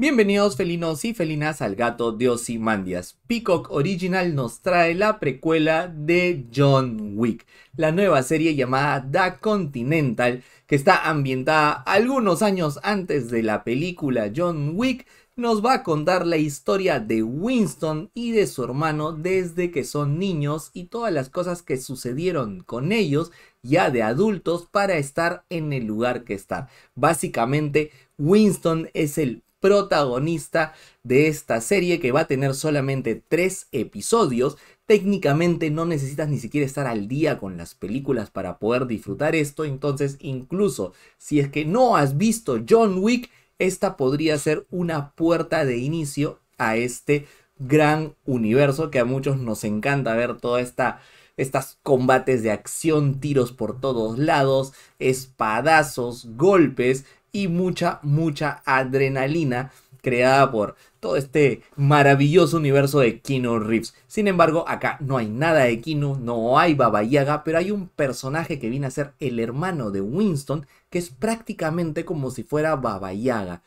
Bienvenidos felinos y felinas al gato de mandias Peacock Original nos trae la precuela de John Wick, la nueva serie llamada The Continental que está ambientada algunos años antes de la película John Wick nos va a contar la historia de Winston y de su hermano desde que son niños y todas las cosas que sucedieron con ellos ya de adultos para estar en el lugar que están. Básicamente, Winston es el protagonista de esta serie que va a tener solamente tres episodios. Técnicamente no necesitas ni siquiera estar al día con las películas para poder disfrutar esto, entonces incluso si es que no has visto John Wick, esta podría ser una puerta de inicio a este gran universo que a muchos nos encanta ver toda esta estas combates de acción, tiros por todos lados, espadazos, golpes y mucha, mucha adrenalina creada por todo este maravilloso universo de Kino Reeves. Sin embargo, acá no hay nada de Kino, no hay Baba Yaga, pero hay un personaje que viene a ser el hermano de Winston que es prácticamente como si fuera Baba Yaga.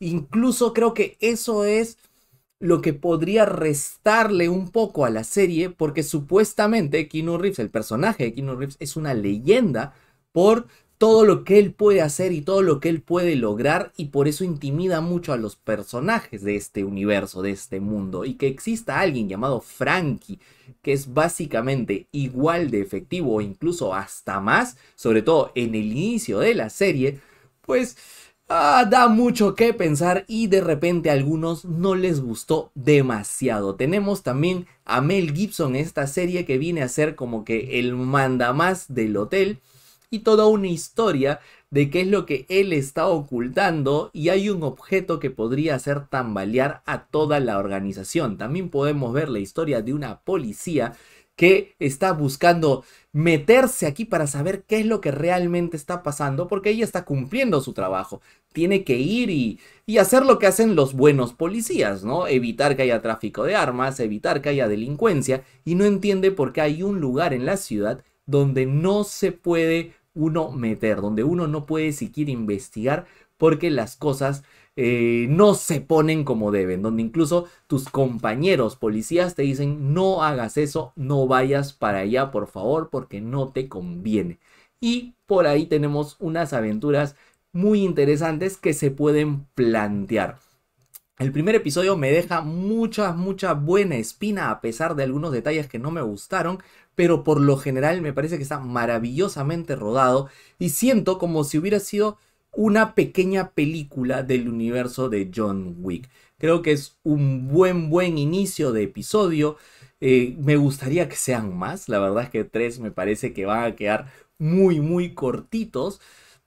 Incluso creo que eso es lo que podría restarle un poco a la serie, porque supuestamente Keanu Reeves, el personaje de Keanu Reeves, es una leyenda por todo lo que él puede hacer y todo lo que él puede lograr y por eso intimida mucho a los personajes de este universo, de este mundo y que exista alguien llamado Frankie que es básicamente igual de efectivo o incluso hasta más, sobre todo en el inicio de la serie, pues ah, da mucho que pensar y de repente a algunos no les gustó demasiado. Tenemos también a Mel Gibson en esta serie que viene a ser como que el mandamás del hotel y toda una historia de qué es lo que él está ocultando y hay un objeto que podría hacer tambalear a toda la organización. También podemos ver la historia de una policía que está buscando meterse aquí para saber qué es lo que realmente está pasando, porque ella está cumpliendo su trabajo. Tiene que ir y, y, hacer lo que hacen los buenos policías, ¿no? Evitar que haya tráfico de armas, evitar que haya delincuencia, y no entiende por qué hay un lugar en la ciudad donde no se puede uno meter, donde uno no puede siquiera investigar porque las cosas eh, no se ponen como deben, donde incluso tus compañeros policías te dicen no hagas eso, no vayas para allá por favor porque no te conviene. Y por ahí tenemos unas aventuras muy interesantes que se pueden plantear. El primer episodio me deja mucha, mucha buena espina a pesar de algunos detalles que no me gustaron, pero por lo general me parece que está maravillosamente rodado y siento como si hubiera sido una pequeña película del universo de John Wick. Creo que es un buen, buen inicio de episodio. Eh, me gustaría que sean más, la verdad es que tres me parece que van a quedar muy, muy cortitos,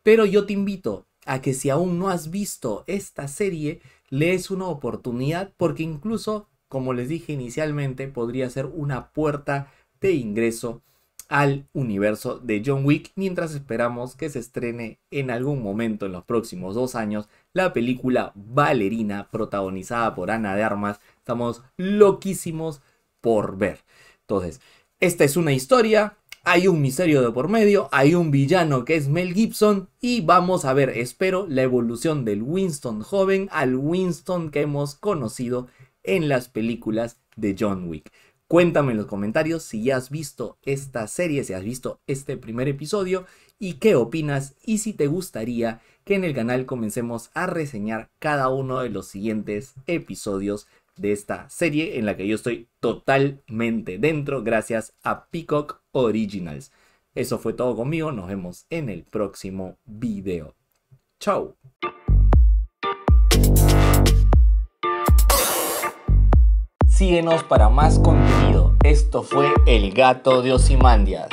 pero yo te invito a que si aún no has visto esta serie, le es una oportunidad porque incluso, como les dije inicialmente, podría ser una puerta de ingreso al universo de John Wick mientras esperamos que se estrene en algún momento en los próximos dos años la película Valerina protagonizada por Ana de Armas. Estamos loquísimos por ver. Entonces, esta es una historia hay un misterio de por medio, hay un villano que es Mel Gibson y vamos a ver, espero, la evolución del Winston joven al Winston que hemos conocido en las películas de John Wick. Cuéntame en los comentarios si ya has visto esta serie, si has visto este primer episodio y qué opinas y si te gustaría que en el canal comencemos a reseñar cada uno de los siguientes episodios de esta serie en la que yo estoy totalmente dentro gracias a Peacock Originals. Eso fue todo conmigo, nos vemos en el próximo video. Chao. Síguenos para más contenido. Esto fue El Gato de Osimandias.